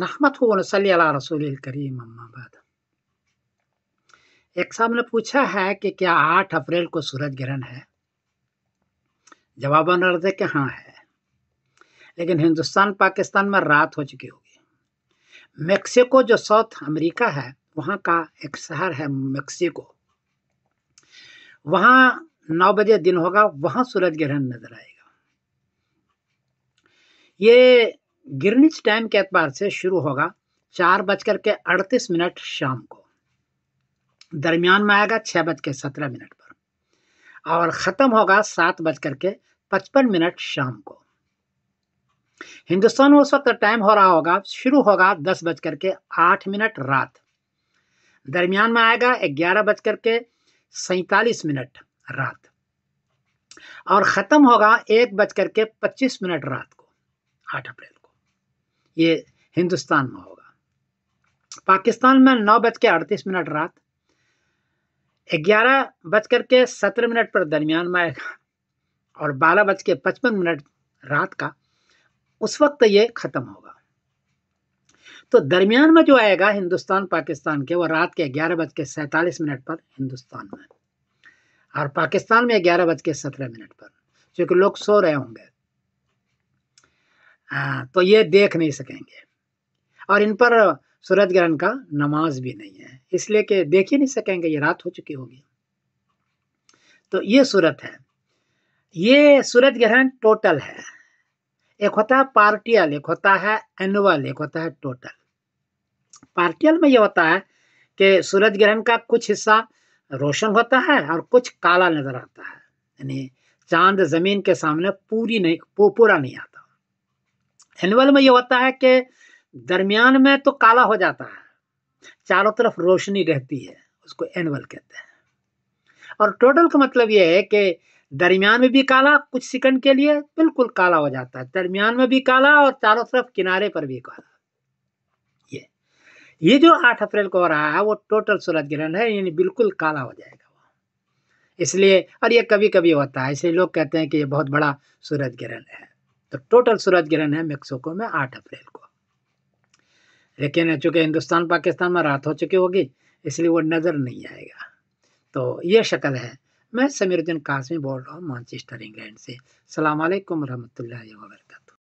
नहमतु वनसली अला रसूल करीम अम्माबाद एक साहब ने पूछा है कि क्या आठ अप्रैल को सूरज ग्रहण है जवाब अर्ज कि हाँ है लेकिन हिंदुस्तान पाकिस्तान में रात हो चुकी होगी मेक्सिको जो साउथ अमेरिका है वहाँ का एक शहर है मेक्सिको वहाँ नौ बजे दिन होगा वहाँ सूरज ग्रहण नजर आएगा ये ग्रीनिच टाइम के एतबार से शुरू होगा चार बजकर के अड़तीस मिनट शाम को दरमियान में आएगा छः बज के सत्रह मिनट पर और ख़त्म होगा सात बज कर के पचपन मिनट शाम को हिंदुस्तान में उस वक्त टाइम हो रहा होगा शुरू होगा दस बज कर के आठ मिनट रात दरमियान में आएगा ग्यारह बज कर के सैतालीस मिनट रात और ख़त्म होगा एक बज कर के पच्चीस मिनट रात को आठ अप्रैल ये हिंदुस्तान में होगा पाकिस्तान में नौ बज के अड़तीस मिनट रात ग्यारह बज करके सत्रह मिनट पर दरमियान में आएगा और बारह बज के पचपन मिनट रात का उस वक्त ये ख़त्म होगा तो दरमियान में जो आएगा हिंदुस्तान पाकिस्तान के वो रात के ग्यारह बज के सैतालीस मिनट पर हिंदुस्तान में और पाकिस्तान में ग्यारह बज के सत्रह मिनट पर क्योंकि लोग सो रहे होंगे हाँ, तो ये देख नहीं सकेंगे और इन पर सूरज ग्रहण का नमाज भी नहीं है इसलिए कि देख ही नहीं सकेंगे ये रात हो चुकी होगी तो ये सूरत है ये सूरज ग्रहण टोटल है एक होता है पार्टियल एक होता है एनुअल एक होता है टोटल पार्टियल में ये होता है कि सूरज ग्रहण का कुछ हिस्सा रोशन होता है और कुछ काला नजर आता है यानी चांद जमीन के सामने पूरी नहीं पूरा नहीं आता एनुअल में ये होता है कि दरमियान में तो काला हो जाता है चारों तरफ रोशनी रहती है उसको एनुअल कहते हैं और टोटल का मतलब ये है कि दरमियान में भी काला कुछ सेकंड के लिए बिल्कुल काला हो जाता है दरमियान में भी काला और चारों तरफ किनारे पर भी काला ये ये जो आठ अप्रैल को हो रहा है वो टोटल सूरज ग्रहण है यानी बिल्कुल काला हो जाएगा इसलिए और ये कभी कभी होता है इसलिए लोग कहते हैं कि ये बहुत बड़ा सूरज ग्रहण है तो टोटल सूरज ग्रहण है मेक्सिको में आठ अप्रैल को लेकिन चूंकि हिंदुस्तान पाकिस्तान में रात हो चुकी होगी इसलिए वो नज़र नहीं आएगा तो ये शक्ल है मैं समीरुद्दीन कासमी बोल रहा हूँ मानचेस्टर इंग्लैंड से सलामकुम वरहमत वर्का